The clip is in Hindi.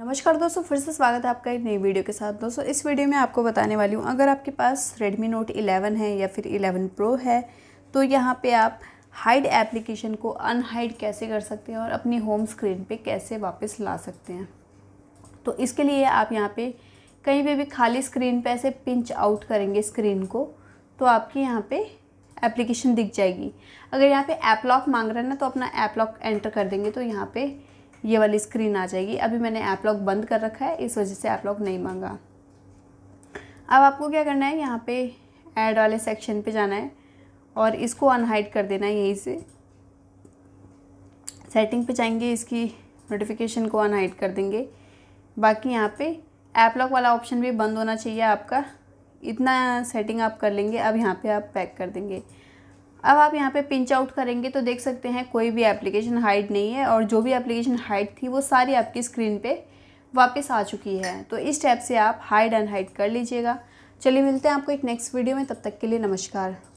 नमस्कार दोस्तों फिर से स्वागत है आपका एक नई वीडियो के साथ दोस्तों इस वीडियो में आपको बताने वाली हूँ अगर आपके पास रेडमी नोट 11 है या फिर 11 प्रो है तो यहाँ पे आप हाइड एप्लीकेशन को अनहाइड कैसे कर सकते हैं और अपनी होम स्क्रीन पे कैसे वापस ला सकते हैं तो इसके लिए आप यहाँ पर कहीं पर भी खाली स्क्रीन पर ऐसे पिंच आउट करेंगे स्क्रीन को तो आपकी यहाँ पर एप्लीकेशन दिख जाएगी अगर यहाँ पर ऐप लॉक मांग रहे हैं ना तो अपना ऐप लॉक एंटर कर देंगे तो यहाँ पर ये वाली स्क्रीन आ जाएगी अभी मैंने ऐप लॉक बंद कर रखा है इस वजह से ऐप लॉक नहीं मांगा अब आपको क्या करना है यहाँ पे ऐड वाले सेक्शन पे जाना है और इसको अनहाइड कर देना है यहीं से सेटिंग पे जाएंगे इसकी नोटिफिकेशन को अनहाइड कर देंगे बाकी यहाँ पे ऐप लॉक वाला ऑप्शन भी बंद होना चाहिए आपका इतना सेटिंग आप कर लेंगे अब यहाँ पर आप पैक कर देंगे अब आप यहाँ पे पिंच आउट करेंगे तो देख सकते हैं कोई भी एप्लीकेशन हाइड नहीं है और जो भी एप्लीकेशन हाइड थी वो सारी आपकी स्क्रीन पे वापस आ चुकी है तो इस टैप से आप हाइड अनहाइड कर लीजिएगा चलिए मिलते हैं आपको एक नेक्स्ट वीडियो में तब तक के लिए नमस्कार